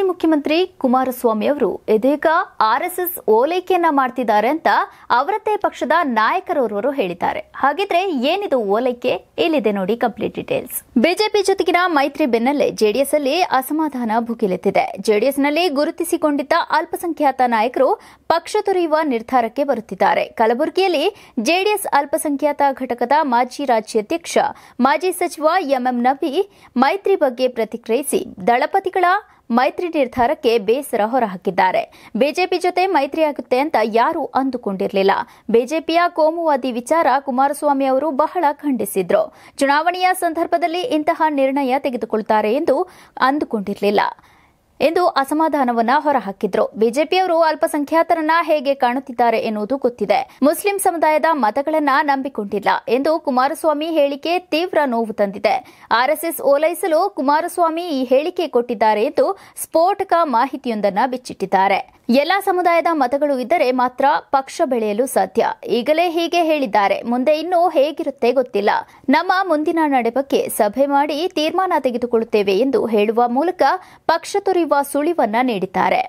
ಮಾಜಿ ಮುಖ್ಯಮಂತ್ರಿ ಕುಮಾರಸ್ವಾಮಿ ಅವರು ಇದೀಗ ಆರ್ಎಸ್ಎಸ್ ಓಲೈಕೆಯನ್ನ ಮಾಡ್ತಿದ್ದಾರೆ ಅಂತ ಅವರದ್ದೇ ಪಕ್ಷದ ನಾಯಕರೋರ್ವರು ಹೇಳಿದ್ದಾರೆ ಹಾಗಿದ್ರೆ ಏನಿದು ಓಲೈಕೆ ಇಲ್ಲಿದೆ ನೋಡಿ ಕಂಪ್ಲೀಟ್ ಡೀಟೇಲ್ಸ್ ಬಿಜೆಪಿ ಜೊತೆಗಿನ ಮೈತ್ರಿ ಬೆನ್ನಲ್ಲೇ ಜೆಡಿಎಸ್ ಅಲ್ಲಿ ಅಸಮಾಧಾನ ಭುಗಿಲೆತ್ತಿದೆ ಜೆಡಿಎಸ್ನಲ್ಲಿ ಗುರುತಿಸಿಕೊಂಡಿದ್ದ ಅಲ್ಪಸಂಖ್ಯಾತ ನಾಯಕರು ಪಕ್ಷ ತೊರೆಯುವ ನಿರ್ಧಾರಕ್ಕೆ ಬರುತ್ತಿದ್ದಾರೆ ಕಲಬುರಗಿಯಲ್ಲಿ ಜೆಡಿಎಸ್ ಅಲ್ಪಸಂಖ್ಯಾತ ಘಟಕದ ಮಾಜಿ ರಾಜ್ಯಾಧ್ಯಕ್ಷ ಮಾಜಿ ಸಚಿವ ಎಂಎಂ ನಬಿ ಮೈತ್ರಿ ಬಗ್ಗೆ ಪ್ರತಿಕ್ರಿಯಿಸಿ ದಳಪತಿಗಳ ಮೈತ್ರಿ ನಿರ್ಧಾರಕ್ಕೆ ಬೇಸರ ಹೊರಹಾಕಿದ್ದಾರೆ ಬಿಜೆಪಿ ಜೊತೆ ಮೈತ್ರಿಯಾಗುತ್ತೆ ಅಂತ ಯಾರೂ ಅಂದುಕೊಂಡಿರಲಿಲ್ಲ ಬಿಜೆಪಿಯ ಕೋಮುವಾದಿ ವಿಚಾರ ಕುಮಾರಸ್ವಾಮಿ ಅವರು ಬಹಳ ಖಂಡಿಸಿದ್ರು ಚುನಾವಣೆಯ ಸಂದರ್ಭದಲ್ಲಿ ಇಂತಹ ನಿರ್ಣಯ ತೆಗೆದುಕೊಳ್ತಾರೆ ಎಂದು ಅಂದುಕೊಂಡಿರಲಿಲ್ಲ ಎಂದು ಅಸಮಾಧಾನವನ್ನ ಹೊರಹಾಕಿದ್ರು ಬಿಜೆಪಿಯವರು ಅಲ್ಪಸಂಖ್ಯಾತರನ್ನ ಹೇಗೆ ಕಾಣುತ್ತಿದ್ದಾರೆ ಎನ್ನುವುದು ಗೊತ್ತಿದೆ ಮುಸ್ಲಿಂ ಸಮುದಾಯದ ಮತಗಳನ್ನ ನಂಬಿಕೊಂಡಿಲ್ಲ ಎಂದು ಕುಮಾರಸ್ವಾಮಿ ಹೇಳಿಕೆ ತೀವ್ರ ನೋವು ತಂದಿದೆ ಆರ್ಎಸ್ಎಸ್ ಓಲೈಸಲು ಕುಮಾರಸ್ವಾಮಿ ಈ ಹೇಳಿಕೆ ಕೊಟ್ಟಿದ್ದಾರೆ ಎಂದು ಸ್ಫೋಟಕ ಮಾಹಿತಿಯೊಂದನ್ನು ಬಿಚ್ಚಿಟ್ಟಿದ್ದಾರೆ ಎಲ್ಲ ಸಮುದಾಯದ ಮತಗಳು ಇದ್ದರೆ ಮಾತ್ರ ಪಕ್ಷ ಬೆಳೆಯಲು ಸಾಧ್ಯ ಈಗಲೇ ಹೀಗೆ ಹೇಳಿದ್ದಾರೆ ಮುಂದೆ ಇನ್ನೂ ಹೇಗಿರುತ್ತೆ ಗೊತ್ತಿಲ್ಲ ನಮ್ಮ ಮುಂದಿನ ನಡೆ ಬಗ್ಗೆ ಸಭೆ ಮಾಡಿ ತೀರ್ಮಾನ ತೆಗೆದುಕೊಳ್ಳುತ್ತೇವೆ ಎಂದು ಹೇಳುವ ಮೂಲಕ ಪಕ್ಷ ತೊರೆಯುವ ಸುಳಿವನ್ನ ನೀಡಿದ್ದಾರೆ